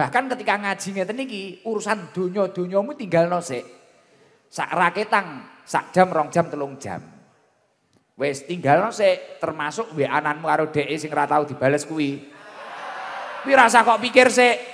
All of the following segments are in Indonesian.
Bahkan ketika ngaji ngeten niki urusan donya-donyamu tinggal nosik. Sak raketang, sak jam rong jam telung jam. Wis tinggal nosik termasuk wa ananmu karo dhek sing ora tau dibales kuwi. Kuwi rasa kok pikir sik.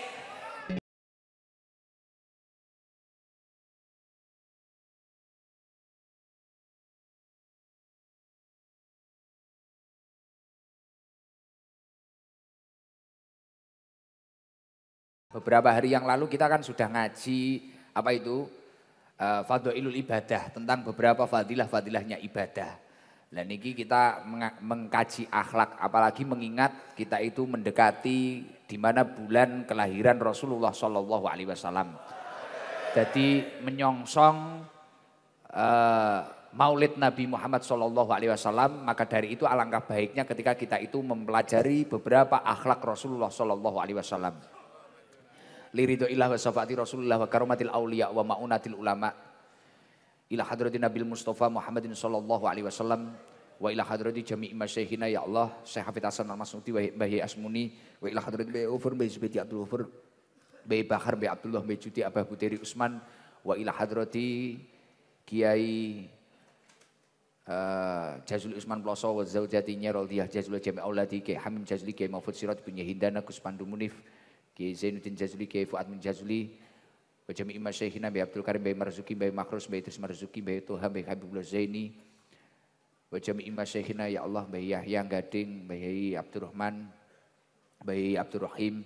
Beberapa hari yang lalu kita kan sudah ngaji apa itu uh, eh, fadilul ibadah tentang beberapa fadilah-fadilahnya ibadah. Dan niki kita mengkaji akhlak apalagi mengingat kita itu mendekati di mana bulan kelahiran Rasulullah Shallallahu alaihi wasallam. Jadi menyongsong uh, Maulid Nabi Muhammad Shallallahu Alaihi Wasallam maka dari itu alangkah baiknya ketika kita itu mempelajari beberapa akhlak Rasulullah Shallallahu Alaihi Wasallam ilah wa syafaati Rasulullah wa karamatil awliya wa maunatil ulama ila hadrati Nabil Mustafa Muhammadin sallallahu alaihi wasallam wa ila hadrati jami'i masyayikhina ya Allah Syekh Hafid Hasan Al-Masnuti wa Bahi Asmuni wa ila hadrati Bayi Ufur Bayi Zubedi Abdul Ufur Bayi Bahar Bayi Abdullah Bayi Cuti Abah Buteri Usman wa ila hadrati Kiai uh, eh, Jazul Usman Ploso wa Zawjati Nyerol Diyah Jazul Jami'aulati Kiai Hamim Jazuli Kiai Mahfud Sirat Punya Hindana Kuspandu Munif Kiai Zainuddin Jazuli, Kiai Fuad bin Jazuli, Wajami Imam Syekhina, Bayi Abdul Karim, Bayi Marzuki, Bayi Makhrus, Bayi Tris Marzuki, Bayi Tuhan, Bayi Habibullah Zaini, Wajami Imam Syekhina, Ya Allah, Bayi Yahya Gading, Bayi Abdurrahman, Bayi Abdurrahim,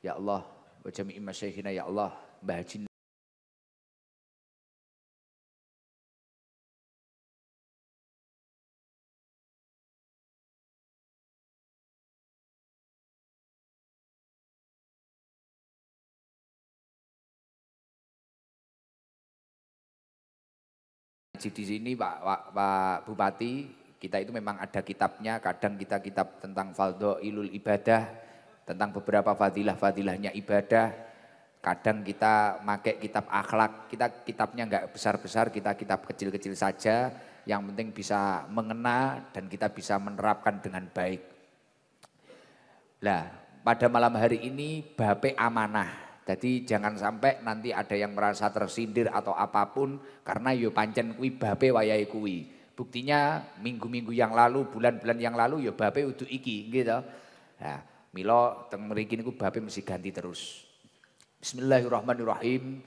Ya Allah, Wajami Imam Syekhina, Ya Allah, Mbah Haji ngaji di sini Pak, Pak, Pak Bupati, kita itu memang ada kitabnya, kadang kita kitab tentang faldo ilul ibadah, tentang beberapa fadilah-fadilahnya ibadah, kadang kita pakai kitab akhlak, kita kitabnya enggak besar-besar, kita kitab kecil-kecil saja, yang penting bisa mengena dan kita bisa menerapkan dengan baik. Nah, pada malam hari ini Bape amanah. Jadi jangan sampai nanti ada yang merasa tersindir atau apapun karena yo ya pancen kui bape wayai kui. Buktinya minggu-minggu yang lalu, bulan-bulan yang lalu yo ya bape udu iki gitu. Nah, milo teng mriki niku bape mesti ganti terus. Bismillahirrahmanirrahim.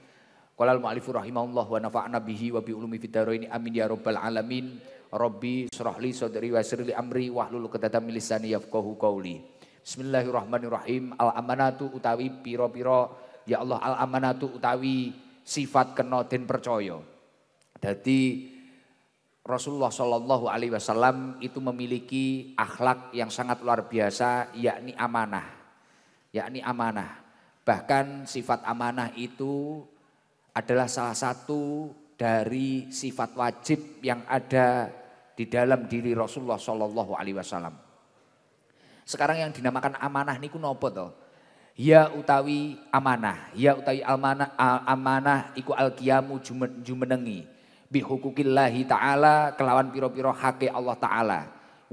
Qala mu'alifu rahimahullah wa nafa'na bihi wa bi ulumi ini amin ya rabbal alamin. Rabbi surah sadri wa yassirli amri wahlul 'uqdatam min lisani yafqahu qawli. Bismillahirrahmanirrahim. Al-amanatu utawi piro-piro ya Allah al amanatu utawi sifat kena den percaya. Jadi Rasulullah Shallallahu Alaihi Wasallam itu memiliki akhlak yang sangat luar biasa, yakni amanah, yakni amanah. Bahkan sifat amanah itu adalah salah satu dari sifat wajib yang ada di dalam diri Rasulullah Shallallahu Alaihi Wasallam. Sekarang yang dinamakan amanah niku nopo toh? Ya utawi amanah, ya utawi amanah, amanah iku alkiamu jumenengi. Bihukukillahi ta'ala kelawan piro-piro hake Allah ta'ala.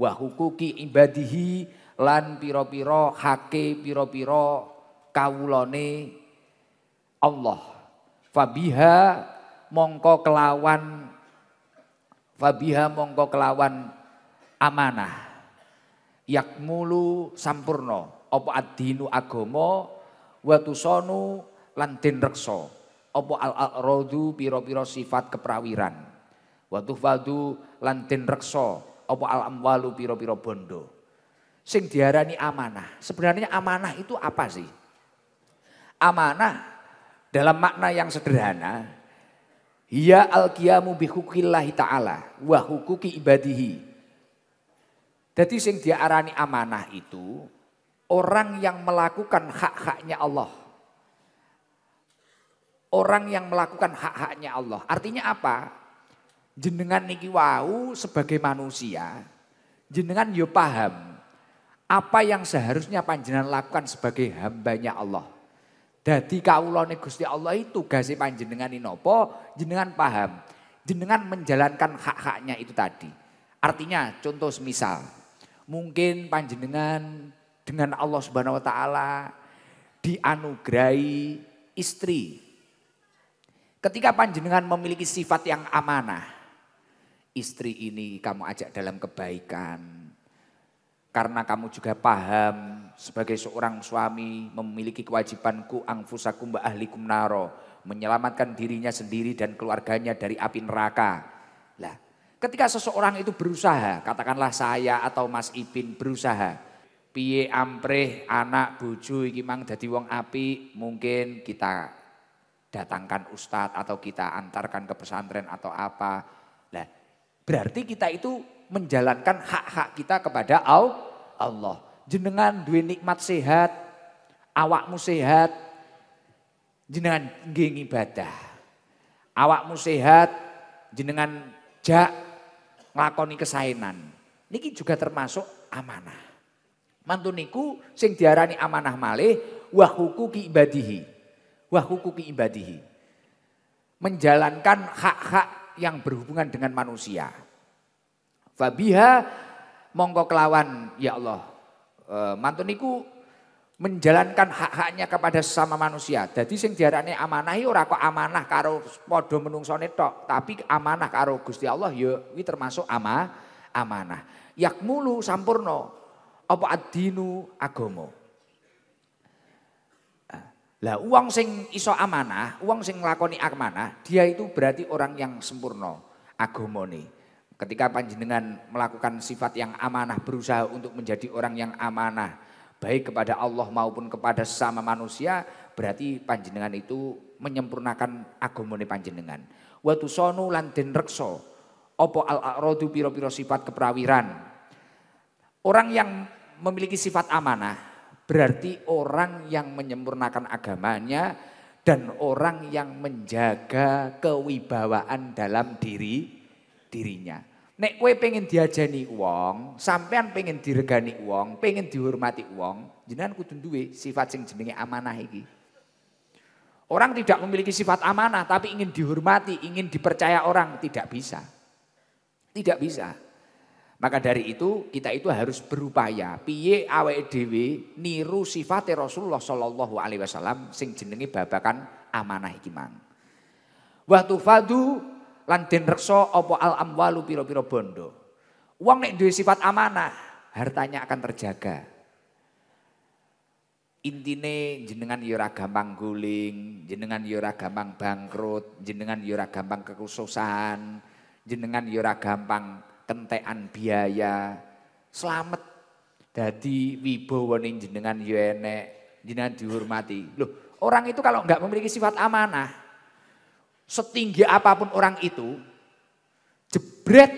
Wa hukuki ibadihi lan piro-piro hake piro-piro kawulone Allah. Fabiha mongko kelawan fabiha mongko kelawan amanah yakmulu sampurno apa ad-dinu agama wa tusanu lan den reksa apa al-aradu piro piro sifat keprawiran watu tuhfadu lan den reksa apa al-amwalu piro piro bondo sing diarani amanah sebenarnya amanah itu apa sih amanah dalam makna yang sederhana hiya al-qiyamu bihukillahi ta'ala wa hukuki ibadihi jadi sing diarani amanah itu orang yang melakukan hak-haknya Allah. Orang yang melakukan hak-haknya Allah. Artinya apa? Jenengan niki wau sebagai manusia, jenengan yo paham apa yang seharusnya panjenengan lakukan sebagai hambanya Allah. Dadi kaulane Gusti Allah itu gasi panjenengan inopo, jenengan paham. Jenengan menjalankan hak-haknya itu tadi. Artinya contoh semisal, mungkin panjenengan dengan Allah Subhanahu wa taala dianugerahi istri. Ketika panjenengan memiliki sifat yang amanah, istri ini kamu ajak dalam kebaikan. Karena kamu juga paham sebagai seorang suami memiliki kewajibanku angfusakum ba ahlikum naro. Menyelamatkan dirinya sendiri dan keluarganya dari api neraka. Lah, ketika seseorang itu berusaha, katakanlah saya atau Mas Ipin berusaha piye ampreh anak bojo iki mang dadi wong api mungkin kita datangkan ustadz atau kita antarkan ke pesantren atau apa. Nah, berarti kita itu menjalankan hak-hak kita kepada Allah. Jenengan duwe nikmat sehat, awakmu sehat, jenengan nggih ibadah. Awakmu sehat, jenengan jak nglakoni kesaenan. ini juga termasuk amanah. Mantuniku niku sing diarani amanah malih wa hukuki ibadihi. Wa hukuki ibadihi. Menjalankan hak-hak yang berhubungan dengan manusia. Fabiha mongko kelawan ya Allah. E, mantuniku menjalankan hak-haknya kepada sesama manusia. Jadi sing diarani amanah ya ora kok amanah karo padha menungsone tok, tapi amanah karo Gusti Allah ya termasuk ama amanah. Yakmulu sampurno apa adinu agomo. Ah, lah uang sing iso amanah, uang sing lakoni amanah, dia itu berarti orang yang sempurna agomo nih. Ketika panjenengan melakukan sifat yang amanah, berusaha untuk menjadi orang yang amanah, baik kepada Allah maupun kepada sesama manusia, berarti panjenengan itu menyempurnakan nih panjenengan. Watu sonu lan den reksa al arodu piro-piro sifat keperawiran Orang yang memiliki sifat amanah berarti orang yang menyempurnakan agamanya dan orang yang menjaga kewibawaan dalam diri dirinya. Nek kue pengen diajani uang, sampean pengen diregani uang, pengen dihormati uang, jenengan kudu duwe sifat sing jenenge amanah iki. Orang tidak memiliki sifat amanah tapi ingin dihormati, ingin dipercaya orang, tidak bisa. Tidak bisa. Maka dari itu kita itu harus berupaya piye awake dhewe niru sifat Rasulullah sallallahu alaihi wasallam sing jenenge babakan amanah iki mang. Wa tufadu lan den reksa apa al amwalu pira-pira bondo. Wong nek duwe sifat amanah, hartanya akan terjaga. Intine jenengan ya ora gampang guling, jenengan ya ora gampang bangkrut, jenengan ya ora gampang kekhususan jenengan ora gampang kentekan biaya, selamat. Dadi wibowo jenengan yo enek, jenengan dihormati. Loh, orang itu kalau nggak memiliki sifat amanah, setinggi apapun orang itu, jebret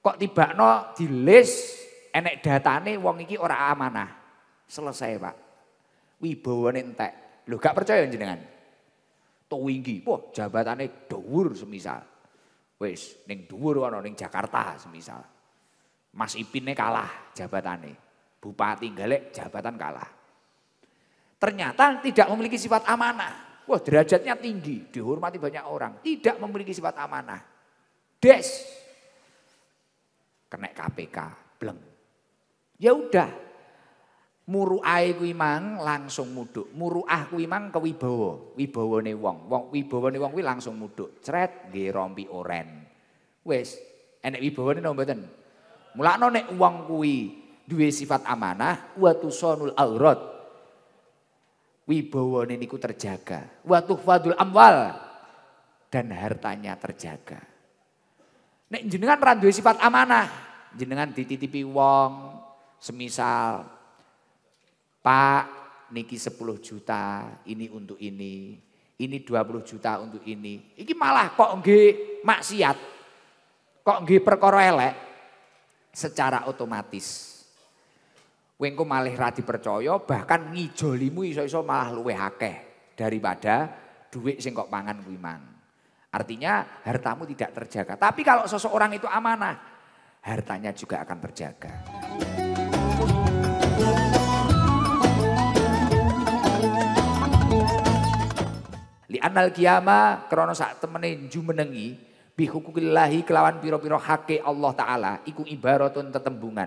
kok tiba no di list enek datane wong iki ora amanah. Selesai, Pak. wibowo entek. Loh, gak percaya jenengan? Tuwinggi, wah jabatane dawur semisal. Wis ning dhuwur ana ning Jakarta semisal. Mas Ipine kalah jabatane. Bupati Galek jabatan kalah. Ternyata tidak memiliki sifat amanah. Wah derajatnya tinggi, dihormati banyak orang. Tidak memiliki sifat amanah. Des. Kena KPK, bleng. Ya udah, Muruae kuwi mang langsung muduk. Muruah kuwi mang kewibawa, wibawane wong. Wong wibawane wong kuwi langsung muduk. Cret nggih rompi oren. Wis, enek wibawane napa mboten? Mulakno nek wong kuwi duwe sifat amanah wa tusanul aurat. Wibawane niku terjaga. Wa tuhfadul amwal dan hartanya terjaga. Nek jenengan ra duwe sifat amanah, jenengan dititipi wong semisal Pak, niki 10 juta, ini untuk ini. Ini 20 juta untuk ini. Iki malah kok nggih maksiat. Kok nggih perkara elek secara otomatis. Wengko malih ra dipercaya, bahkan ngijolimu iso-iso malah luwe akeh daripada duit sing kok pangan kuwi Artinya hartamu tidak terjaga. Tapi kalau seseorang itu amanah, hartanya juga akan terjaga. Li anal kiyama krono sak temene jumenengi hukukillahi kelawan piro-piro hake Allah Ta'ala iku ibaratun tetembungan.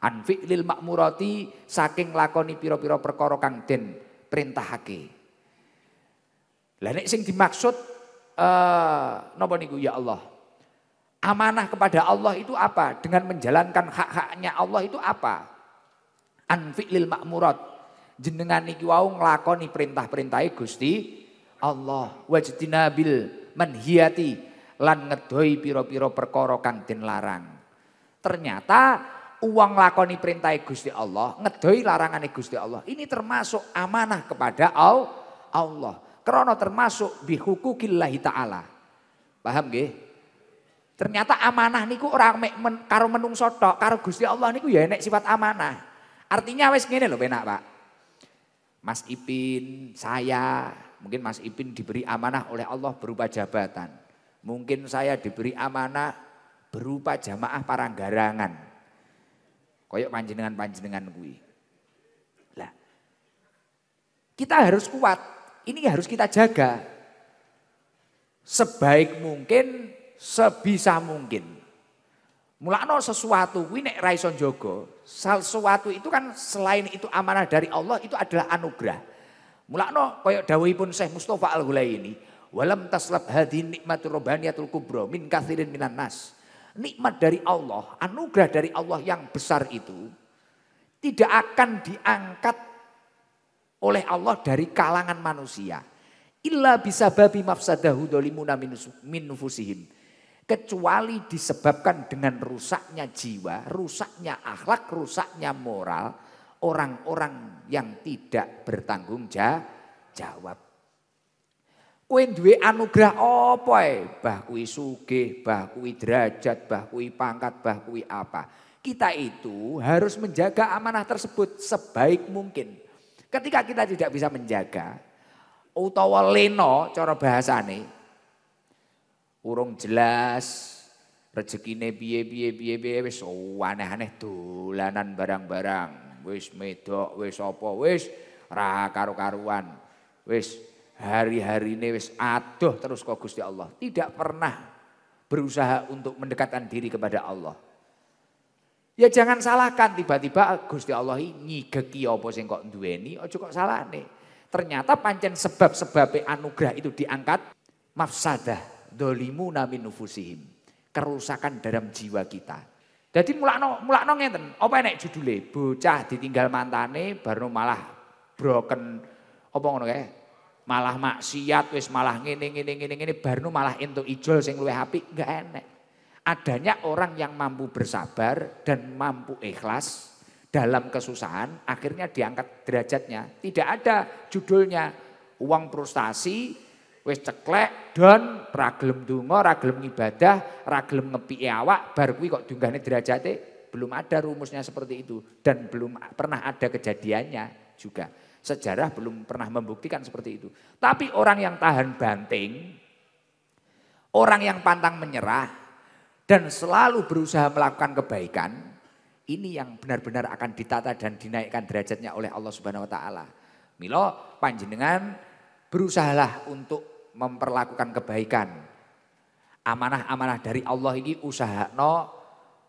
An fi'lil makmurati saking lakoni piro-piro perkara kang den perintahake. Lah nek sing dimaksud eh nopo niku ya Allah. Amanah kepada Allah itu apa? Dengan menjalankan hak-haknya Allah itu apa? Anfi lil makmurat. Jenengan niki wau nglakoni perintah-perintahe Gusti Allah wajtinabil manhiati lan ngedoi piro-piro perkara kang den larang. Ternyata uang lakoni perintah Gusti Allah, ngedoi larangane Gusti Allah. Ini termasuk amanah kepada Allah. Krono termasuk bihukukillahi taala. Paham gak? Ternyata amanah niku orang mek men, karo menung tok, karo Gusti Allah niku ya enek sifat amanah. Artinya wes gini loh benak Pak. Mas Ipin, saya, Mungkin Mas Ipin diberi amanah oleh Allah berupa jabatan. Mungkin saya diberi amanah berupa jamaah paranggarangan. Koyok panjenengan-panjenengan gue. Lah, kita harus kuat. Ini harus kita jaga. Sebaik mungkin, sebisa mungkin. Mulakno sesuatu kuwi Raison Jogo, sesuatu itu kan selain itu amanah dari Allah itu adalah anugerah. Mulakno kaya dawuhipun Syekh Mustofa Al-Ghulaini, walam taslab hadi nikmatur robaniyatul kubro min kathirin minan nas. Nikmat dari Allah, anugerah dari Allah yang besar itu tidak akan diangkat oleh Allah dari kalangan manusia. Illa bisa babi mafsadahu dolimuna minufusihim. Kecuali disebabkan dengan rusaknya jiwa, rusaknya akhlak, rusaknya moral, orang-orang yang tidak bertanggung jawab. Kuen duwe anugerah apa ya? Bah kui suge, bah kui derajat, bah kui pangkat, bah kui apa. Kita itu harus menjaga amanah tersebut sebaik mungkin. Ketika kita tidak bisa menjaga utawa leno cara bahasane urung jelas rezekine biye biye biye biye. wis aneh-aneh dolanan barang-barang wis medok, wis apa, wis ra karu-karuan. Wis hari ini wis aduh terus kok Gusti Allah. Tidak pernah berusaha untuk mendekatkan diri kepada Allah. Ya jangan salahkan tiba-tiba Gusti Allah nyigeki apa sing kok duweni, aja kok salahne. Ternyata pancen sebab sebab anugerah itu diangkat mafsadah dolimu namin nufusihim. Kerusakan dalam jiwa kita. Jadi mulakno mulakno ngeten, apa enek judule? Bocah ditinggal mantane baru malah broken apa ngono kae? Malah maksiat wis malah ngene ngene ngene ngene baru malah entuk ijol sing luwih apik enggak enek. Adanya orang yang mampu bersabar dan mampu ikhlas dalam kesusahan akhirnya diangkat derajatnya. Tidak ada judulnya uang frustasi wis ceklek don ragilem donga ragilem ibadah ragilem ngepiki awak bar kuwi kok dunggane derajate belum ada rumusnya seperti itu dan belum pernah ada kejadiannya juga sejarah belum pernah membuktikan seperti itu tapi orang yang tahan banting orang yang pantang menyerah dan selalu berusaha melakukan kebaikan ini yang benar-benar akan ditata dan dinaikkan derajatnya oleh Allah Subhanahu wa taala. Milo panjenengan berusahalah untuk memperlakukan kebaikan. Amanah-amanah dari Allah ini usaha no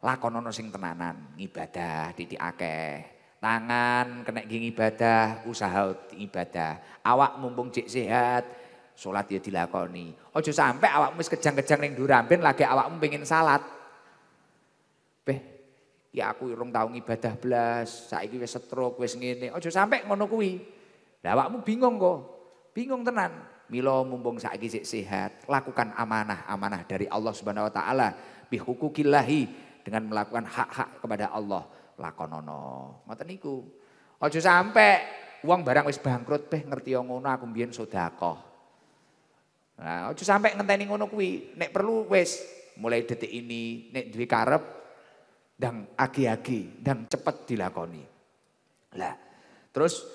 lakonono sing tenanan, ibadah titik akeh. Tangan kena gini ibadah, usaha ibadah. Awak mumpung cik sehat, sholat ya dilakoni. Ojo sampai awak mus kejang-kejang ning durampin lagi awakmu pengen salat. Beh, ya aku urung tau ibadah belas saya wis stroke wis ngene. Ojo sampai ngono kuwi. Lah awakmu bingung kok. Bingung tenan. Milo mumpung saiki sik sehat, lakukan amanah-amanah dari Allah Subhanahu wa taala hukukillahi dengan melakukan hak-hak kepada Allah lakonono. Ngoten niku. Aja sampe uang barang wis bangkrut beh ngerti ngono aku mbiyen sedekah. Nah, aja sampe ngenteni ngono kuwi, nek perlu wis mulai detik ini nek duwe karep dan agi-agi dan cepet dilakoni. Lah, terus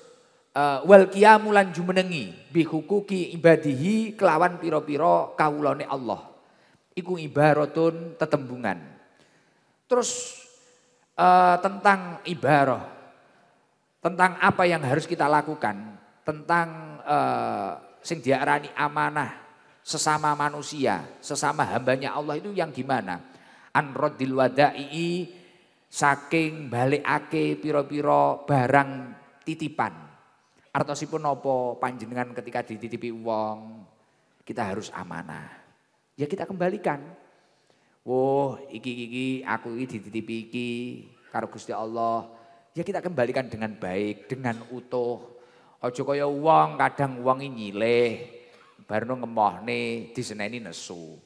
uh, wal qiyamu lan jumenengi bihukuki ibadihi kelawan piro-piro kawulane Allah. Iku ibaratun tetembungan. Terus uh, tentang ibarah, tentang apa yang harus kita lakukan, tentang uh, sing diarani amanah sesama manusia, sesama hambanya Allah itu yang gimana? Anrodil wadai saking balik ake piro-piro barang titipan Artosipun nopo panjenengan ketika dititipi uang kita harus amanah. Ya kita kembalikan. Wah, iki iki aku iki dititipi iki karo Gusti Allah. Ya kita kembalikan dengan baik, dengan utuh. Aja kaya uang kadang uang wong nyileh, barno ngemohne diseneni nesu.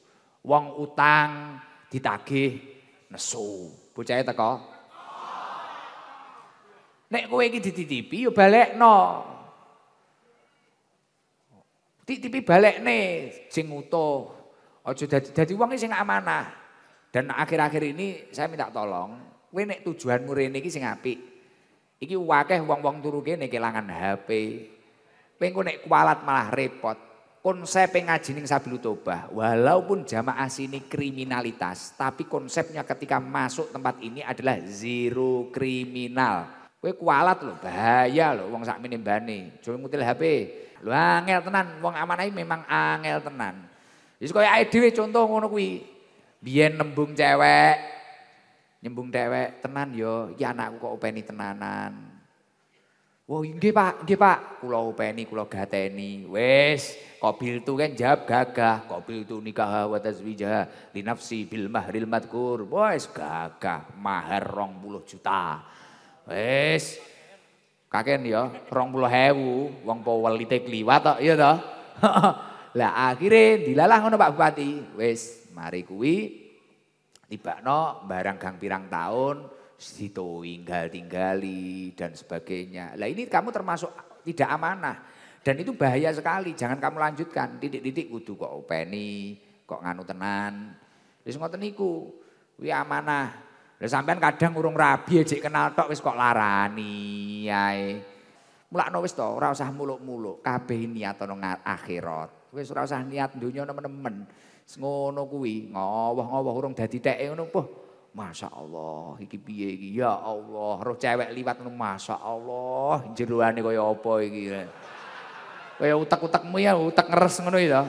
uang utang ditagih nesu. Bocahe teko Nek kowe iki dititipi yo balekno. Titipi balik balekne sing utuh. Aja dadi dadi wong sing amanah. Dan akhir-akhir ini saya minta tolong, kowe nek tujuanmu rene iki sing apik. Iki wakeh wong-wong turu kene kelangan HP. Kowe nek kualat malah repot. Konsep e ngaji ning Sabilu toba, walaupun jamaah sini kriminalitas, tapi konsepnya ketika masuk tempat ini adalah zero kriminal kue kualat loh, bahaya uang wong minim bani cuma ngutil HP. lu angel tenan, uang amanai memang angel tenan. jadi kau ae contoh ngono kue biar nembung cewek, nyembung cewek tenan yo, ya anakku kok openi tenanan. Wah, wow, nggih Pak, nggih Pak, kulo openi, kulo gateni. wes, kopil tu kan jawab gagah, kopil tu nikah wa tazwija dinafsi nafsi bil mahril matkur Wis gagah, mahar rong buluh juta. Wes Kaken ya hewu, wong po welite kliwat tok iya toh. Lah akhirnya dilalah ngono Pak Bupati. Wes mari kuwi tibakno barang gang pirang tahun situ tinggal tinggali dan sebagainya. Lah ini kamu termasuk tidak amanah dan itu bahaya sekali. Jangan kamu lanjutkan. Titik-titik kudu kok openi, kok nganu tenan. Wis ngoten niku. Kuwi amanah. Lah sampean kadang urung rabi ejek kenal tok wis kok larani ae. Mulakno wis to, ora usah muluk-muluk, kabeh niatono akhirat. Wis ora usah niat dunia nemen-nemen. Ngono kuwi, ngowoh-ngowoh urung dadi teke ngono po Masya Allah, iki piye iki? Ya Allah, roh cewek liwat ngono Masya Allah, jeroane kaya apa iki? Kaya utek-utekmu ya, utek ngeres ngono ya.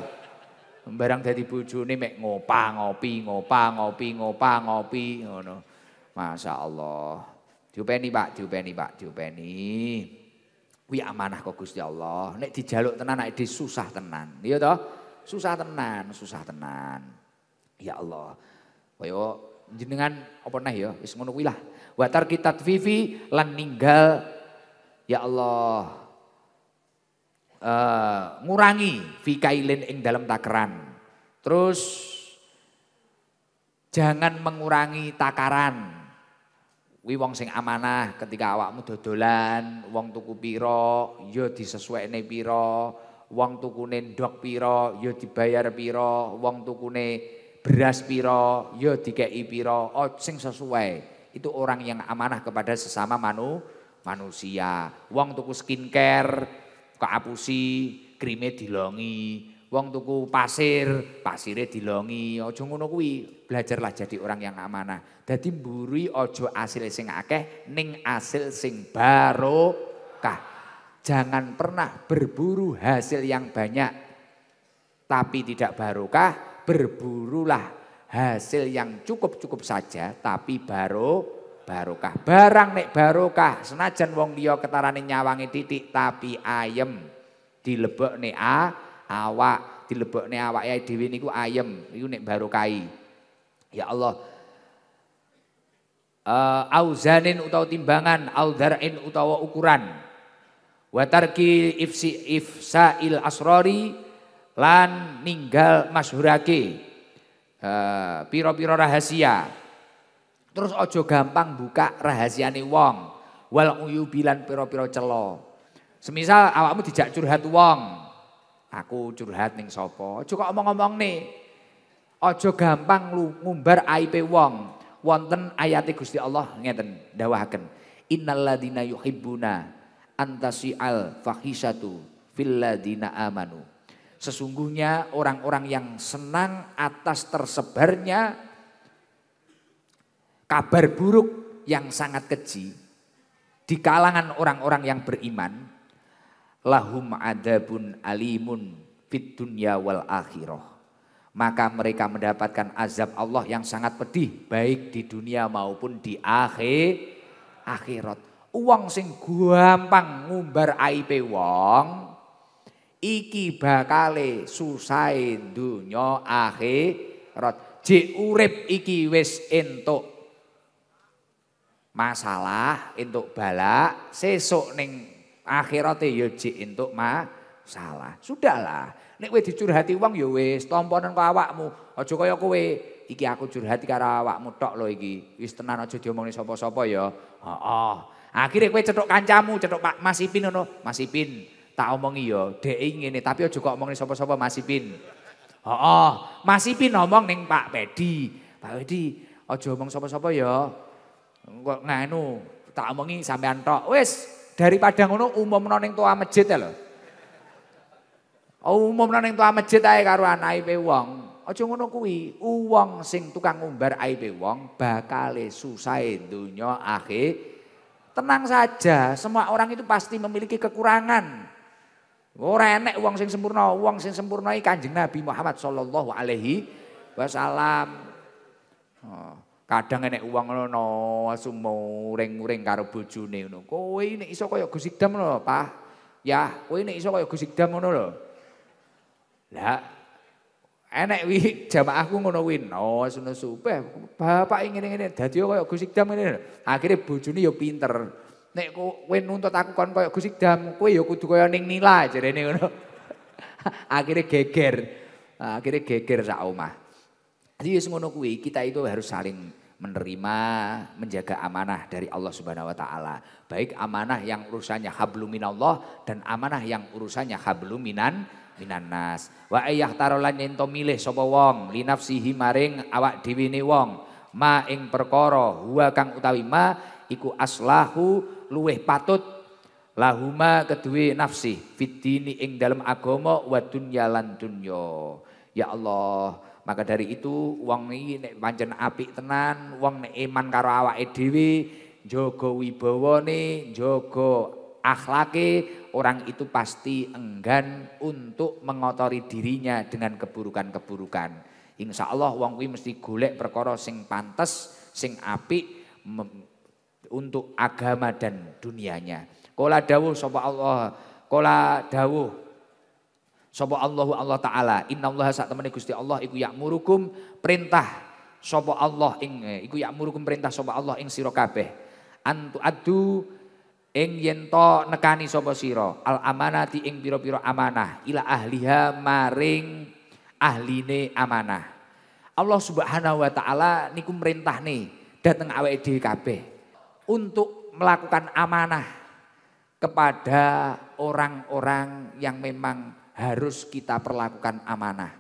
Barang dadi bojone mek ngopa ngopi, ngopa ngopi, ngopa ngopi ngono. Masya Allah. Diupeni pak, diupeni pak, diupeni. Wi amanah kok Gusti Allah. Nek dijaluk tenan, nek susah tenan. Iya toh? Susah tenan, susah tenan. Ya Allah. Kaya jenengan apa neh ya, wis ngono kuwi lah. Wa tarki lan ninggal ya Allah. Uh, ngurangi fikailin ing dalam takaran. Terus jangan mengurangi takaran Kuwi wong sing amanah ketika awakmu dodolan, wong tuku pira, ya yo disesuaikne pira, wong tukune ndok pira, ya yo dibayar pira, wong tukune beras biro, yo ya dikeki pira, oh sing sesuai. Itu orang yang amanah kepada sesama manu, manusia. Wong tuku skincare, keapusi, krime dilongi, Wong tuku pasir, pasire dilongi, aja ngono kuwi. Belajarlah jadi orang yang amanah. Jadi mburi aja asil sing akeh ning asil sing barokah. Jangan pernah berburu hasil yang banyak tapi tidak barokah, berburulah hasil yang cukup-cukup saja tapi baro barokah. Barang nek barokah senajan wong liya ketarane nyawangi titik tapi ayem dilebokne a awak dilebokne awake dewi niku ayem itu nek kai. ya Allah uh, auzanin utawa timbangan audarain utawa ukuran Watarki ifsi ifsi ifsail asrori lan ninggal masyhurake uh, eh, piro rahasia terus ojo gampang buka rahasia nih wong wal uyubilan piro-piro celo semisal awakmu dijak curhat wong Aku curhat ning sapa? Cukup ngomong omong nih, ojo gampang lu ngumbar aib wong. Wonten ayat Gusti Allah ngeten dawahaken. Innalladzina yuhibbuna antasial fahisatu fil ladina amanu. Sesungguhnya orang-orang yang senang atas tersebarnya kabar buruk yang sangat keji di kalangan orang-orang yang beriman lahum adabun alimun fit dunya wal akhirah. Maka mereka mendapatkan azab Allah yang sangat pedih baik di dunia maupun di akhir akhirat. Uang sing gampang ngumbar aipe wong iki bakale susah e dunya akhirat. Jek urip iki wis entuk masalah entuk balak sesuk ning Akhirate ya jek entuk masalah. Sudahlah. Nek kowe dicurhati wong ya wis, tamponen kok awakmu. Aja kaya kowe iki aku curhati karo awakmu tok lho iki. Wis tenan aja diomongi sapa-sapa ya. Heeh. Akhire kowe cetok kancamu, cetok Pak Mas Ipin ngono. Mas Ipin, tak omongi ya, ingin ngene, tapi aja kok omongi sapa-sapa Mas Ipin. Heeh. Mas Ipin ngomong ning Pak Pedi. Pak Pedi, aja omong sapa-sapa ya. Kok nganu, nah, tak omongi sampean tok. Wis, daripada ngono umumno ning tua masjid ya lho. Oh, umumno ning tua masjid ae karo anake wong. Aja ngono kuwi, uang sing tukang umbar aibe wong bakale susai e dunia akhir. Tenang saja, semua orang itu pasti memiliki kekurangan. Ora enek sing sempurna, uang sing sempurna Kanjeng Nabi Muhammad sallallahu alaihi wasallam. Oh. Kadang enek uang ngono asu muring-muring karo bojone ngono. Kowe nek iso kaya Gus dam lo Pak. Ya, kowe nek iso kaya Gus Ikdam ngono lo? Lah enek wi jamaahku ngono wi no ngono supeh bapak ngene-ngene dadi kaya Gus dam ngene. Akhire bojone ya pinter. Nek kowe nuntut aku kon kaya Gus Ikdam, kowe kutu kudu kaya ning nila jarene ngono. Akhire geger. Akhire geger sak omah. Jadi Yesus ya ngono kuwi kita itu harus saling menerima, menjaga amanah dari Allah Subhanahu wa taala. Baik amanah yang urusannya hablum minallah dan amanah yang urusannya hablum minan minannas. Wa ayah tarolan yen milih sapa wong linafsihi maring awak dhewe ne wong ma ing perkara huwa kang utawi ma iku aslahu luweh patut lahuma kedue nafsi fitini ing dalam agama wa dunya lan dunya. Ya Allah, maka dari itu wong iki nek pancen apik tenan, wong nek iman karo awake dhewe, jaga wibawane, jaga akhlake, orang itu pasti enggan untuk mengotori dirinya dengan keburukan-keburukan. Insya Allah wong kuwi mesti golek perkara sing pantes, sing apik untuk agama dan dunianya. Kala dawuh sapa Allah, kala dawuh Sopo Allahu Allah taala, Allah saat temani Gusti Allah iku ya'murukum perintah Sopo Allah ing eh, iku ya'murukum perintah sopo Allah ing siro kabeh. Antu adu ing yento to nekani sopo Siro al amanati ing piro pira amanah ila ahliha maring ahline amanah. Allah Subhanahu wa taala niku nih dateng awake di kabeh untuk melakukan amanah kepada orang-orang yang memang harus kita perlakukan amanah.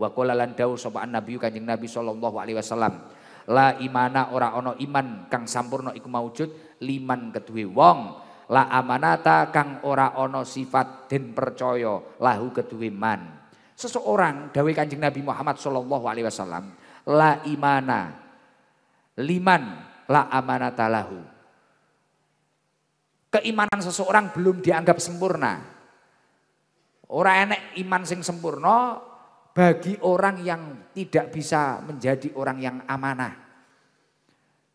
Wa qala lan dawuh sapa Nabi Kanjeng Nabi sallallahu alaihi wasallam, la imana ora ono iman kang sampurna iku maujud liman keduwe wong la amanata kang ora ono sifat den percaya lahu keduwe man. Seseorang dawe Kanjeng Nabi Muhammad sallallahu alaihi wasallam, la imana liman la amanata lahu. Keimanan seseorang belum dianggap sempurna Orang enek iman sing sempurna bagi orang yang tidak bisa menjadi orang yang amanah.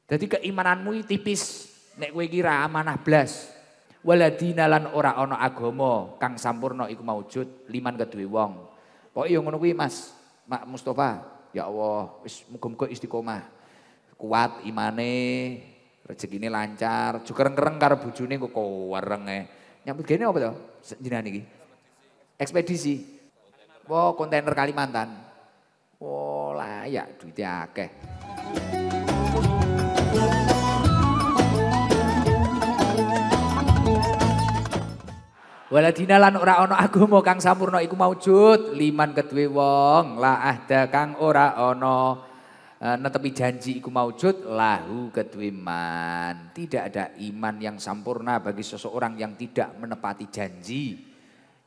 Jadi keimananmu tipis nek kowe kira amanah blas. Waladina lan ora ana agama kang sampurna iku maujud liman kedue wong. Pokoke yo ngono kuwi Mas, Mak Mustofa, Ya Allah, wis muga-muga istiqomah. Kuat imane, rezekine lancar, jukereng-kereng karo bojone kok wareng e. Nyambut gene apa to? Jenengan iki? Ekspedisi. wow kontainer Kalimantan. Wow, layak duitnya akeh. Waladina lan ora aku mau kang sampurno iku maujud, liman kedue wong la ahda kang ora ono, eh, netepi janji iku maujud lahu kedue man. Tidak ada iman yang sampurna bagi seseorang yang tidak menepati janji.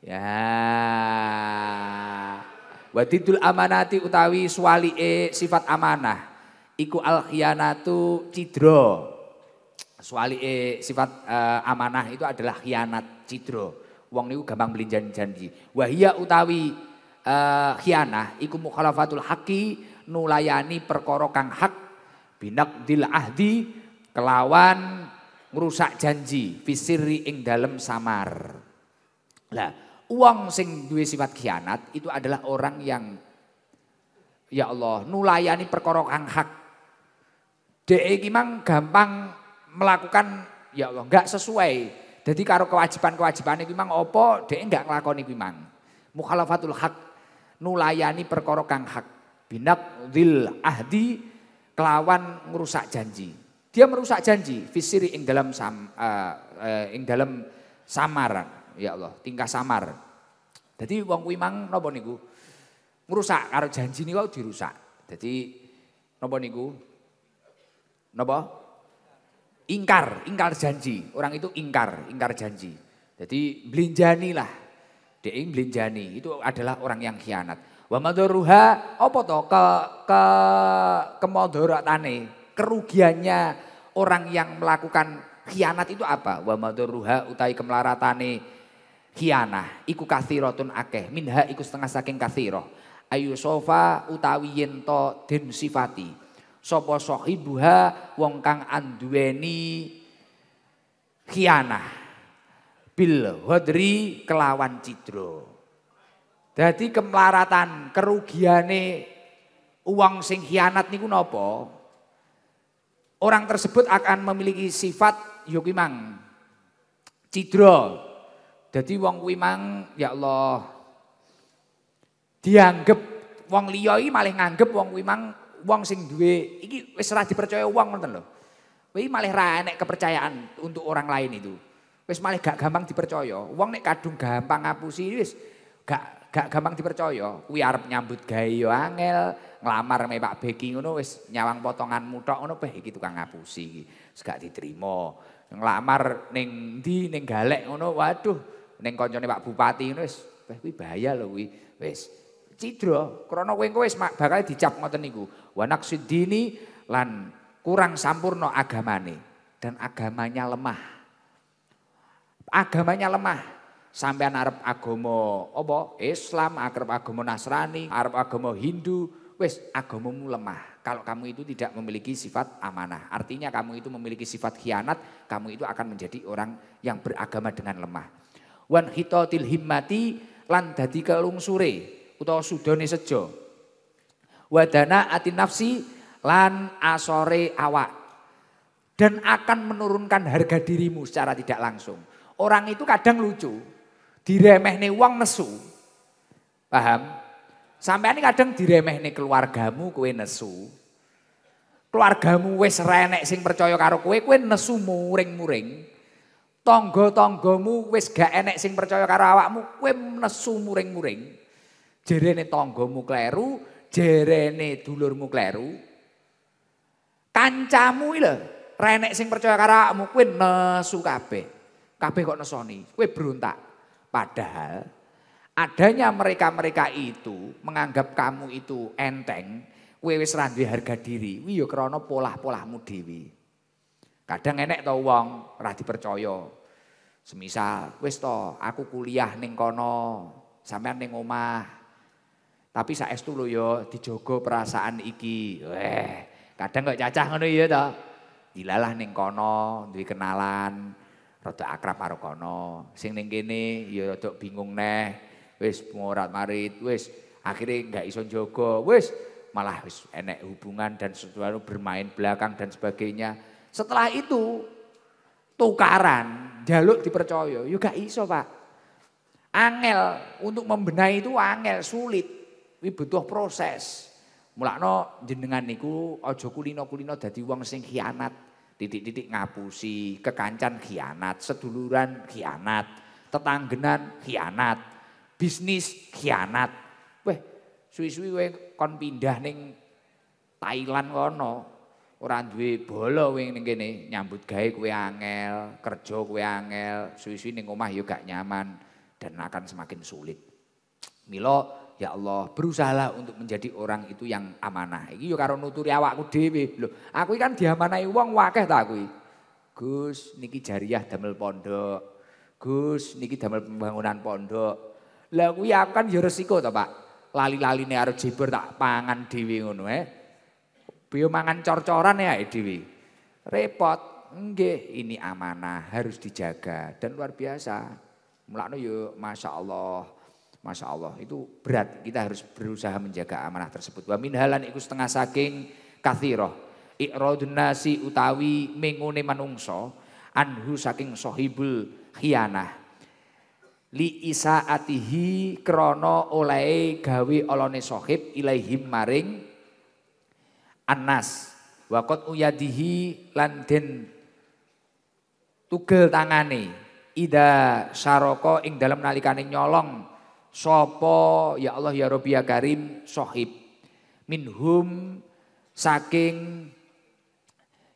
Ya. Wadidul amanati utawi e sifat amanah. Iku al khianatu cidro. e sifat uh, amanah itu adalah khianat cidro. Wong niku gampang beli janji-janji. Wahia utawi uh, khianah iku mukhalafatul haqi nulayani perkara kang hak binak dil ahdi kelawan ngrusak janji fisiri ing dalem samar. Lah uang sing duwe sifat khianat itu adalah orang yang ya Allah nulayani perkara kang hak. Dek iki gampang melakukan ya Allah enggak sesuai. Jadi karo kewajiban-kewajiban iki mang apa dek enggak nglakoni kuwi mang. Mukhalafatul hak nulayani perkara kang hak. Binak dil ahdi kelawan merusak janji. Dia merusak janji fisiri ing dalam sam, uh, uh, ing dalam samaran ya Allah, tingkah samar. Jadi wong kuwi mang napa niku? Ngrusak karo janji niku dirusak. Jadi napa niku? Napa? Ingkar, ingkar janji. Orang itu ingkar, ingkar janji. Jadi blinjani lah. Dia blinjani itu adalah orang yang khianat. Wa madruha apa to ke ke kemodoratane, kerugiannya orang yang melakukan khianat itu apa? Wa madruha utai kemlaratane khianah iku kathiratun akeh minha iku setengah saking kasiro ayu sofa utawi yento den sifati sapa sahibuha wong kang andueni khianah bil hodri kelawan cidro Jadi kemelaratan kerugiane uang sing khianat niku nopo orang tersebut akan memiliki sifat yukimang cidro jadi wong kuwi mang ya Allah dianggep wong liya iki malah nganggep wong kuwi mang wong sing duwe iki wis ora dipercaya wong ngoten lho. Kuwi malah ra enek kepercayaan untuk orang lain itu. Wis malah gak gampang dipercaya. Wong nek kadung gampang ngapusi wis gak gak gampang dipercaya. Kuwi arep nyambut gawe yo angel, ngelamar me Pak Beki ngono wis nyawang potongan mutok ngono beh iki tukang ngapusi iki. Wis gak diterima. Ngelamar ning ndi ning galek ngono waduh Neng konjone Pak Bupati wes, wis kuwi bahaya lho kuwi. Wis krono, krana kowe wis bakal dicap ngoten niku. wanak sedini lan kurang sampurno nih, dan agamanya lemah. Agamanya lemah. Sampean Arab agama apa? Islam, arep agama Nasrani, Arab agama Hindu, wis agamamu lemah. Kalau kamu itu tidak memiliki sifat amanah, artinya kamu itu memiliki sifat khianat, kamu itu akan menjadi orang yang beragama dengan lemah wan hitatil himmati lan dadi kelungsure utawa sudane sejo. Wadana ati nafsi lan asore awak. Dan akan menurunkan harga dirimu secara tidak langsung. Orang itu kadang lucu, diremehne uang nesu. Paham? Sampai ini kadang diremehne keluargamu kue nesu. Keluargamu wes renek sing percaya karo kue, kue nesu muring-muring. Tonggo tonggomu, wis gak enek sing percaya karo awakmu, kowe nesu muring-muring. Jerene tanggamu kleru, jerene dulurmu kleru. Kancamu iki lho, renek sing percaya karo awakmu, kowe nesu kabeh. Kabeh kok nesoni, kowe berontak. Padahal adanya mereka-mereka itu menganggap kamu itu enteng, kowe wis harga diri, kuwi ya krana polah-polahmu dhewe. Kadang enek to wong ora dipercaya. Semisal, wis to, aku kuliah ning kono, sampean ning omah. Tapi saestu lho ya dijogo perasaan iki. Weh, kadang kok cacah ngono ya to. Dilalah ning kono, duwe kenalan, rada akrab karo kono. Sing ning kene ya rada bingung neh. Wis murat marit, wis akhirnya nggak iso jogo. Wis malah wis enek hubungan dan sesuatu bermain belakang dan sebagainya. Setelah itu tukaran, jaluk dipercaya. Yo ya iso, Pak. Angel untuk membenahi itu angel sulit. ini butuh proses. Mulakno jenengan niku ojo kulino-kulino dadi uang sing khianat. Titik-titik ngapusi, kekancan khianat, seduluran khianat, tetanggenan khianat, bisnis khianat. Weh, suwi-suwi weh kon pindah ning Thailand kono, Orang duwe bolo wing ning kene nyambut gawe kowe angel, kerja kowe angel, suwi-suwi ning omah yo ya gak nyaman dan akan semakin sulit. Milo ya Allah, berusahalah untuk menjadi orang itu yang amanah. Iki yo ya karo nuturi awakku dhewe. Lho, aku kan diamanahi wong wakeh ta aku. Gus, niki jariah damel pondok. Gus, niki damel pembangunan pondok. Lah kuwi aku kan yo ya resiko ta, Pak. lali lali ini harus jibur tak pangan dhewe ngono eh. Biyo mangan cor-coran ya Edwi, eh, Repot. Enggak, ini amanah harus dijaga dan luar biasa. Mulakno yuk, Masya Allah. Masya Allah itu berat. Kita harus berusaha menjaga amanah tersebut. Wa min halan ikut setengah saking kathiroh. Ikrodunasi utawi mengune manungso. Anhu saking sohibul khianah. Li isa atihi krono oleh gawe olone sohib ilaihim maring anas wakot uyadihi landen tugel tangane ida saroko ing dalam nalikane nyolong sopo ya Allah ya Robi ya Karim sohib minhum saking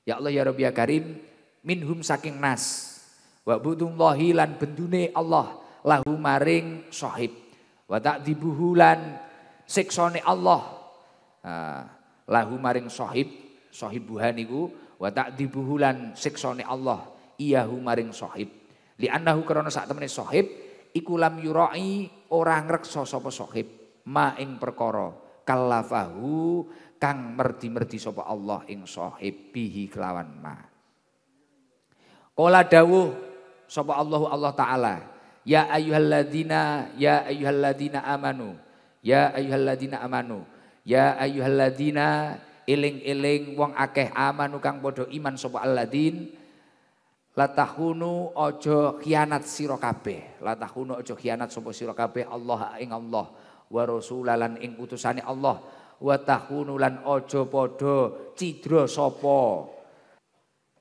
ya Allah ya Robi ya Karim minhum saking nas wa budullahi lan bendune Allah lahu maring sohib wa dibuhulan seksone Allah uh, lahu maring sohib sohib buhan iku wa tak dibuhulan siksoni Allah hu maring sohib li annahu karena saat temani sohib iku lam yurai orang reksa sopa sohib ma ing perkara kalafahu kang merdi-merdi sopa Allah ing sohib bihi kelawan ma Kola dawuh sopa Allahu Allah taala ya ayuhalladina ya ayuhalladina amanu ya ayuhalladina amanu Ya ayyuhalladzina iling-iling wong akeh amanu kang padha iman sapa alladzin latahunu ojo khianat sira kabeh latahunu ojo khianat sapa sira kabeh Allah ing Allah wa rasulalan ing utusane Allah wa tahunu lan ojo padha cidra sapa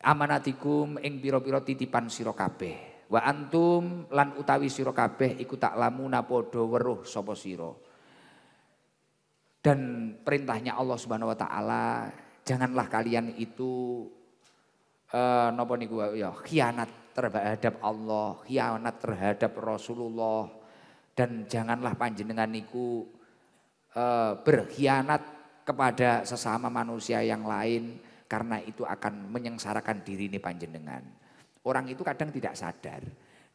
amanatikum ing pira-pira titipan sira kabeh wa antum lan utawi sira kabeh iku tak lamuna padha weruh sapa sira dan perintahnya Allah Subhanahu wa taala, janganlah kalian itu eh, niku ya khianat terhadap Allah, khianat terhadap Rasulullah dan janganlah panjenengan niku uh, berkhianat kepada sesama manusia yang lain karena itu akan menyengsarakan diri ini panjenengan. Orang itu kadang tidak sadar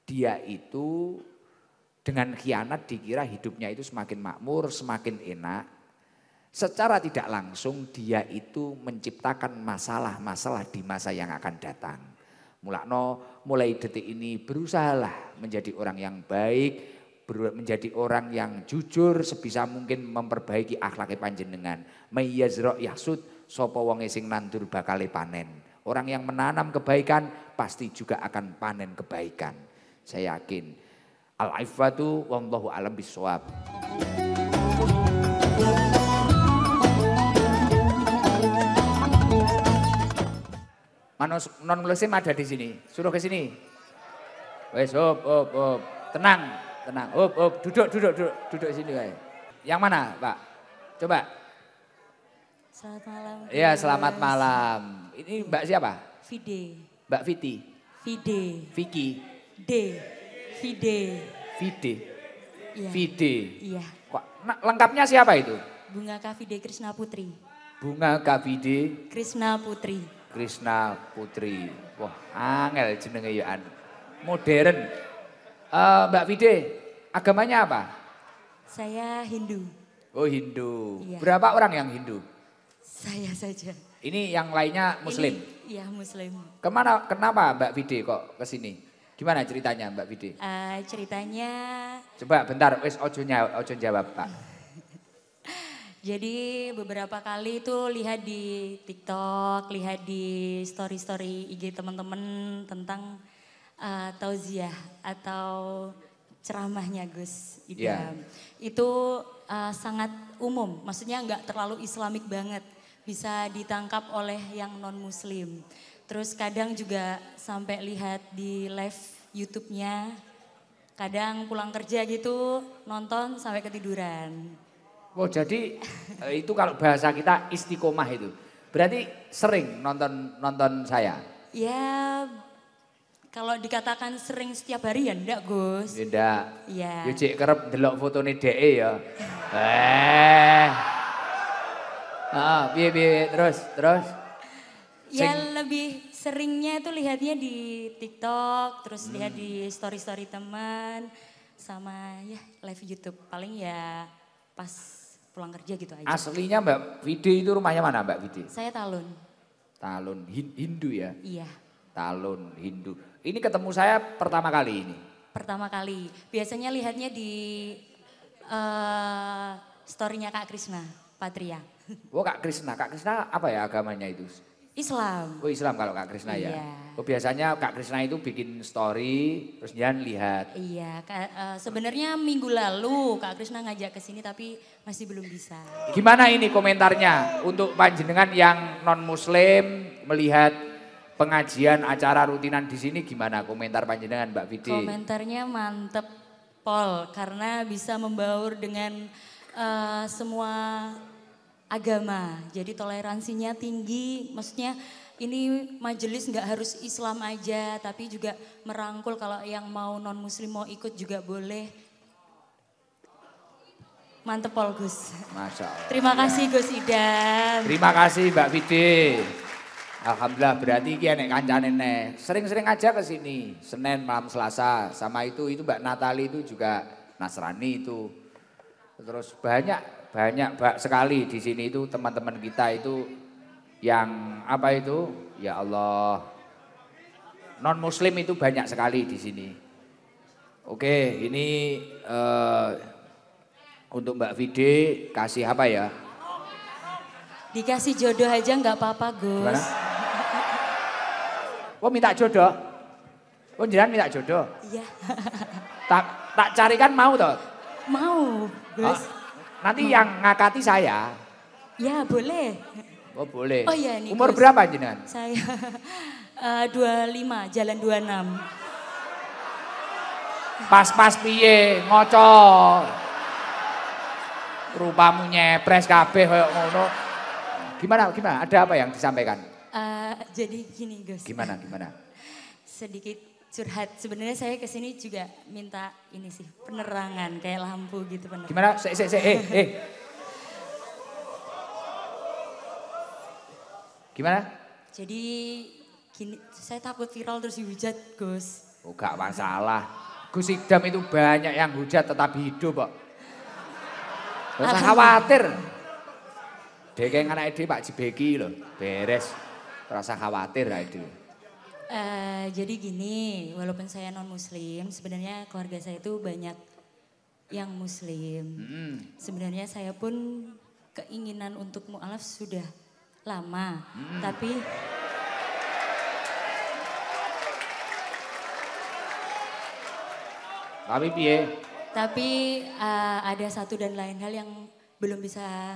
dia itu dengan khianat dikira hidupnya itu semakin makmur, semakin enak, Secara tidak langsung dia itu menciptakan masalah-masalah di masa yang akan datang. Mulakno mulai detik ini berusahalah menjadi orang yang baik, menjadi orang yang jujur sebisa mungkin memperbaiki akhlaknya panjenengan. Mayyazra yasud sapa wonge sing nandur bakale panen. Orang yang menanam kebaikan pasti juga akan panen kebaikan. Saya yakin. Al-Aifatu wallahu alam biswab. Manus non muslim ada di sini. Suruh ke sini. Wes, op, op, op. Tenang, tenang. Op, op. Duduk, duduk, duduk, duduk sini guys Yang mana, Pak? Coba. Selamat malam. Iya, selamat malam. Ini Mbak siapa? Vide. Mbak Viti. Vide. Vicky. D. Vide. Vide. Iya. Vide. Iya. Kok nah, lengkapnya siapa itu? Bunga Kavide Krishna Putri. Bunga Kavide Krishna Putri. Krishna Putri. Wah, angel jenenge ya an. Modern. Uh, Mbak Vide, agamanya apa? Saya Hindu. Oh, Hindu. Iya. Berapa orang yang Hindu? Saya saja. Ini yang lainnya Muslim? Ini, iya, Muslim. Kemana, kenapa Mbak Vide kok ke sini? Gimana ceritanya Mbak Vide? Uh, eh, ceritanya... Coba bentar, wis ojo, ojo jawab Pak. Jadi beberapa kali itu lihat di TikTok, lihat di story-story IG teman-teman tentang uh, tauziah atau ceramahnya Gus iya. Idam. Yeah. Itu uh, sangat umum, maksudnya nggak terlalu islamik banget. Bisa ditangkap oleh yang non-muslim. Terus kadang juga sampai lihat di live YouTube-nya. Kadang pulang kerja gitu nonton sampai ketiduran. Oh jadi eh, itu kalau bahasa kita istiqomah itu. Berarti sering nonton nonton saya? Ya kalau dikatakan sering setiap hari ya enggak Gus. Enggak. ya Yo ya. ya, cek kerep delok fotone DE ya. eh. ah piye terus terus. Ya, Sing. Ya lebih seringnya itu lihatnya di TikTok, terus hmm. lihat di story-story teman sama ya live YouTube paling ya pas pulang kerja gitu aja. Aslinya Mbak Vidi itu rumahnya mana Mbak Vidi? Saya Talun. Talun Hindu ya? Iya. Talun Hindu. Ini ketemu saya pertama kali ini. Pertama kali. Biasanya lihatnya di uh, storynya Kak Krisna, Patria. Oh Kak Krisna, Kak Krisna apa ya agamanya itu? Islam. Oh Islam kalau Kak Krisna ya? iya. ya. Oh biasanya Kak Krisna itu bikin story terus jangan lihat. Iya, uh, sebenarnya minggu lalu Kak Krisna ngajak ke sini tapi masih belum bisa. Gimana ini komentarnya untuk panjenengan yang non muslim melihat pengajian acara rutinan di sini gimana komentar panjenengan Mbak Viti? Komentarnya mantep Pol karena bisa membaur dengan uh, semua agama. Jadi toleransinya tinggi, maksudnya ini majelis nggak harus Islam aja, tapi juga merangkul kalau yang mau non Muslim mau ikut juga boleh. Mantep Pol Gus. Masya Allah. Terima kasih Gus Idam. Terima kasih Mbak Vidi. Alhamdulillah berarti kian nek kancane nek. Sering-sering aja ke sini. Senin malam Selasa sama itu itu Mbak Natali itu juga Nasrani itu. Terus banyak banyak bak sekali di sini itu teman-teman kita itu yang apa itu ya Allah non muslim itu banyak sekali di sini oke ini uh, untuk Mbak Vide kasih apa ya dikasih jodoh aja nggak apa-apa Gus Gimana? Oh minta jodoh Oh jangan minta jodoh Iya tak tak carikan mau toh mau Gus ah Nanti yang ngakati saya. Ya boleh. Oh boleh. Oh iya nih. Umur berapa jenengan? Saya uh, eh, 25, jalan 26. Pas-pas piye, ngoco. Rupamu nyepres kabeh koyo ngono. Gimana gimana? Ada apa yang disampaikan? Uh, jadi gini Gus. Gimana gimana? Sedikit curhat. Sebenarnya saya kesini juga minta ini sih penerangan kayak lampu gitu penerangan. Gimana? Se se se eh eh. Gimana? Jadi gini, saya takut viral terus dihujat, Gus. Oh, gak masalah. Gus Idam itu banyak yang hujat tetapi hidup, kok. Gak usah khawatir. Dia kayak anak ide Pak Jibeki loh, beres. Terasa khawatir lah itu. Uh, jadi gini, walaupun saya non muslim, sebenarnya keluarga saya itu banyak yang muslim. Hmm. Sebenarnya saya pun keinginan untuk mualaf sudah lama, hmm. tapi tapi piye? Tapi uh, ada satu dan lain hal yang belum bisa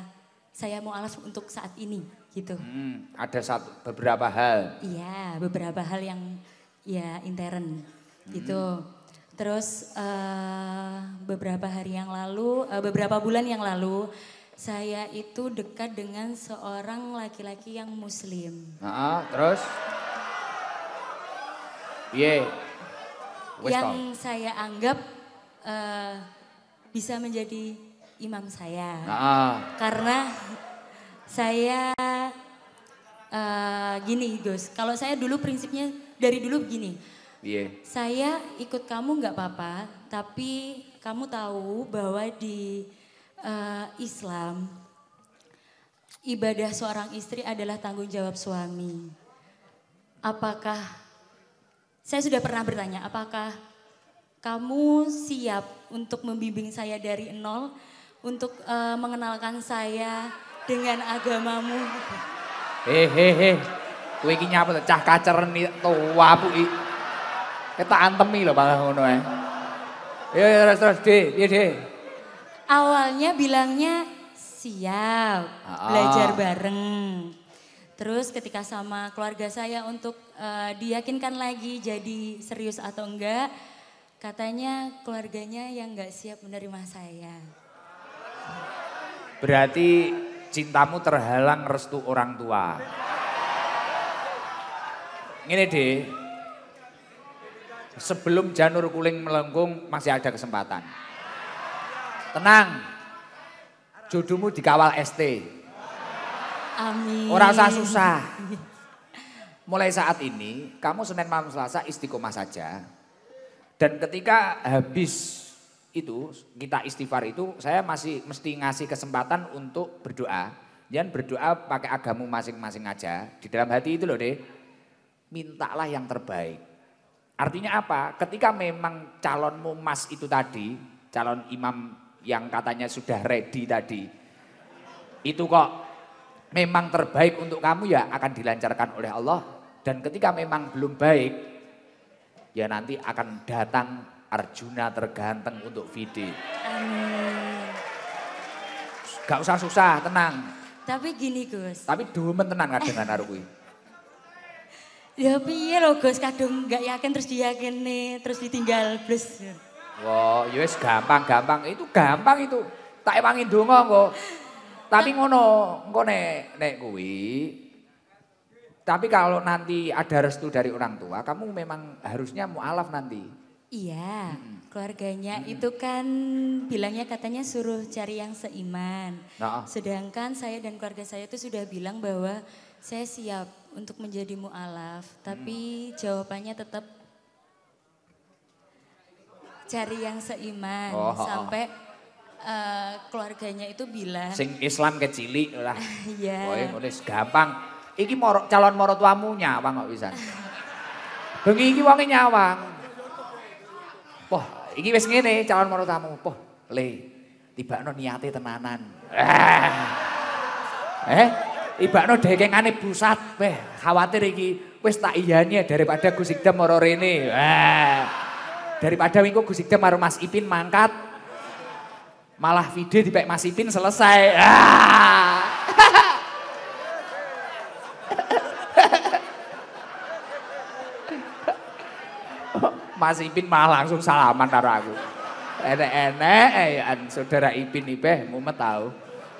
saya mualaf untuk saat ini gitu. Hmm, ada satu beberapa hal. Iya, beberapa hal yang ya intern hmm. gitu. Terus uh, beberapa hari yang lalu, uh, beberapa bulan yang lalu saya itu dekat dengan seorang laki-laki yang muslim. Nah, terus? Iya. Yang saya anggap uh, bisa menjadi imam saya. Nah. Karena saya uh, gini Gus, kalau saya dulu prinsipnya dari dulu begini. Yeah. Saya ikut kamu nggak apa-apa, tapi kamu tahu bahwa di uh, Islam ibadah seorang istri adalah tanggung jawab suami. Apakah saya sudah pernah bertanya, apakah kamu siap untuk membimbing saya dari nol, untuk uh, mengenalkan saya dengan agamamu? Hehehe. Kowe iki nyapa cah kaceren tuwa puki. Ketak antemi lho malah ngono ae. Ya terus terus di, di, di. Awalnya bilangnya siap, belajar bareng. Terus ketika sama keluarga saya untuk uh, diyakinkan lagi jadi serius atau enggak, katanya keluarganya yang enggak siap menerima saya. Berarti cintamu terhalang restu orang tua. Ini deh, sebelum janur kuling melengkung masih ada kesempatan. Tenang, jodohmu dikawal ST. Amin. Orang usah susah. Mulai saat ini, kamu Senin malam Selasa istiqomah saja. Dan ketika habis itu kita istighfar itu saya masih mesti ngasih kesempatan untuk berdoa. Jangan berdoa pakai agamu masing-masing aja. Di dalam hati itu loh deh. Mintalah yang terbaik. Artinya apa? Ketika memang calonmu mas itu tadi, calon imam yang katanya sudah ready tadi, itu kok memang terbaik untuk kamu ya akan dilancarkan oleh Allah. Dan ketika memang belum baik, ya nanti akan datang Arjuna terganteng untuk Vidi. Amin. Gak usah susah, tenang. Tapi gini Gus. Tapi dumen tenang dengan dengan aku Ya piye lo Gus, kadung gak yakin terus diyakin nih, terus ditinggal plus. Wah, ya wow, yes gampang-gampang. Itu gampang itu. Tak emangin dungo kok. Tapi ngono, engko nek nek kuwi tapi kalau nanti ada restu dari orang tua, kamu memang harusnya mualaf nanti. Iya, hmm. keluarganya hmm. itu kan bilangnya katanya suruh cari yang seiman. Nah. Ah. Sedangkan saya dan keluarga saya itu sudah bilang bahwa saya siap untuk menjadi mualaf, tapi mm. jawabannya tetap cari yang seiman oh. sampai uh, keluarganya itu bilang sing Islam kecili lah. Iya. yeah. Oh, gampang. Iki moro, calon morotuamu nyawang kok bisa. Bengi iki wangi nyawang. Poh, iki wis ngene calon maro tamu. Poh, Le. Tibakno niate tenanan. Eh, ibakno dekengane pusat, weh khawatir iki wis tak iyani daripada Gus Ikdam maro rene. Eh, daripada wingku Gus Ikdam maro Mas Ipin mangkat. Malah vide dipek Mas Ipin selesai. Ah. Mas Ipin malah langsung salaman karo aku. Enek-enek eh, ya, saudara Ipin ibeh mumet tahu.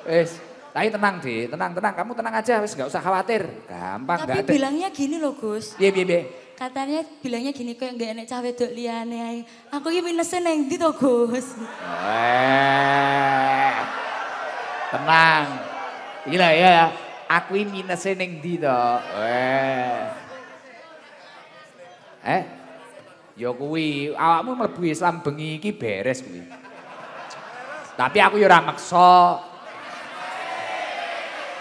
Wis, tapi tenang deh, tenang, tenang. Kamu tenang aja, wis nggak usah khawatir. Gampang, Tapi bilangnya gini loh Gus. Iya, iya, iya. Katanya bilangnya gini kok gak enak cawe dok liane. Aku ini minusnya neng di toh Gus. Eh, tenang. Gila ya, iya. aku ini minusnya neng di toh. Eh. Eh, Ya kuwi, awakmu mlebu Islam bengi iki beres kuwi. Tapi aku ya ora maksa.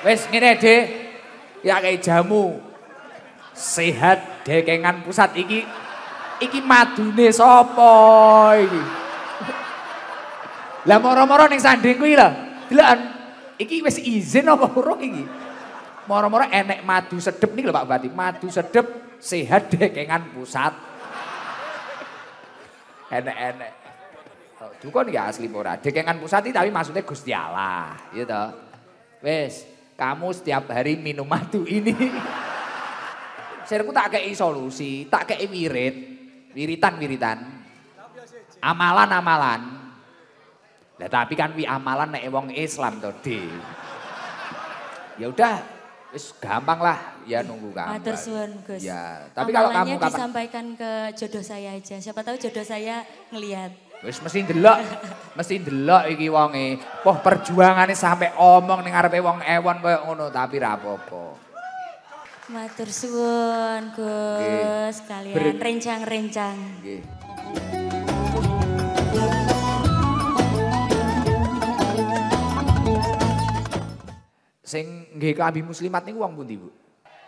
Wis ngene, Dik. Ya kayak jamu. Sehat dekengan pusat iki. Iki madune sapa iki? Lah moro-moro ning sanding kuwi lho. Delokan iki wis izin apa urung iki? Moro-moro enek madu sedep nih lho Pak Bati. Madu sedep sehat dekengan pusat. enek-enek. Oh, dukun ya asli ora. Dekengan pusati tapi maksudnya Gusti Allah, gitu. Wis, kamu setiap hari minum madu ini. Sirku tak kei solusi, tak kei wirid, wiritan-wiritan. Amalan-amalan. Lah tapi kan wi amalan nek wong Islam to, Ya udah, Wis gampang lah, ya nunggu kamu. Matur suwun, Gus. Ya, tapi kalau kamu disampaikan ke jodoh saya aja. Siapa tahu jodoh saya ngelihat. Wis mesti delok, mesti delok iki wonge. Poh perjuangane sampai omong ning ngarepe wong ewon koyo ngono, tapi ra apa-apa. Matur suwun, Gus. Kalian rencang-rencang. Nggih. -rencang. Sing nggih klambi muslimat niku wong pundi, Bu?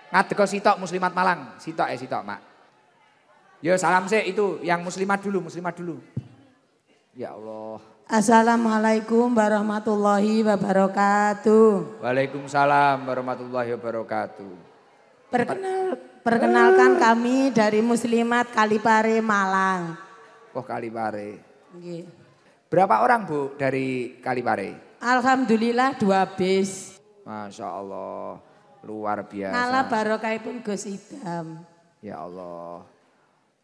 Ngadeka sitok muslimat Malang, sitok eh sitok, Mak. Yo ya, salam saya itu yang muslimat dulu, muslimat dulu. Ya Allah. Assalamualaikum warahmatullahi wabarakatuh. Waalaikumsalam warahmatullahi wabarakatuh. Perkenal, perkenalkan uh. kami dari Muslimat Kalipare Malang. Oh Kalipare. Berapa orang Bu dari Kalipare? Alhamdulillah dua bis. Masya Allah, luar biasa. Nala pun Gus Idam. Ya Allah.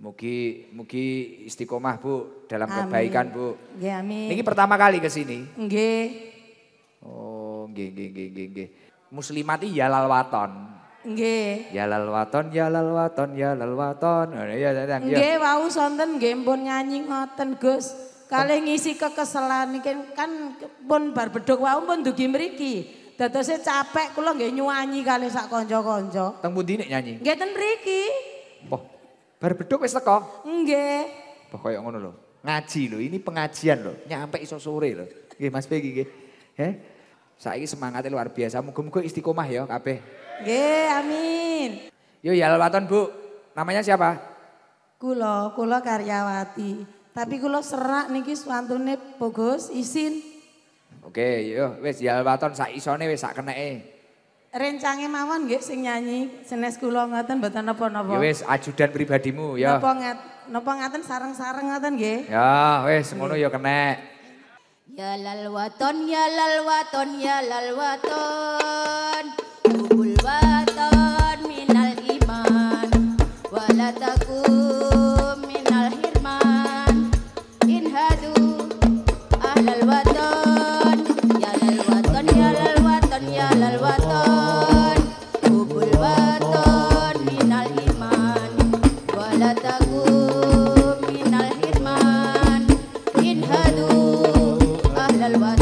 Mugi mugi istiqomah Bu dalam amin. kebaikan Bu. Ya amin. Ini pertama kali ke sini. Nggih. Oh, nggih nggih nggih nggih. Muslimat ya lalwaton. waton. Nggih. Yalal waton waton waton. Ya ya Nggih wau sonten nggih pun nyanyi ngoten Gus. Kali ngisi kekeselan kan kan pun bar bedhok wau pun dugi mriki. Dadose capek kula gak nyanyi kali sak kanca-kanca. Teng pundi nek nyanyi? Nggih ten mriki. Poh. Bar beduk wis teko? Nggih. Poh koyo ngono lho. Ngaji lho, ini pengajian lho, nyampe iso sore lho. Nggih Mas Pegi nggih. Heh. Saiki semangatnya luar biasa, muga-muga istiqomah ya kabeh. Nggih, amin. Yo ya lawaton Bu. Namanya siapa? Kulo, kulo Karyawati. Tapi kulo serak niki suantune Bogos isin. Oke, yo wis jal waton sak isone wis sak keneke. Rencange mawon nggih sing nyanyi jenes kula ngoten mboten napa-napa. Ya wis ajudan pribadimu ya. Napa ngat napa ngaten sareng-sareng ngoten nggih. Ya wis ngono ya keneh. Ya lal waton ya lal waton ya lal waton. Kubul waton minal iman. Wala salvar.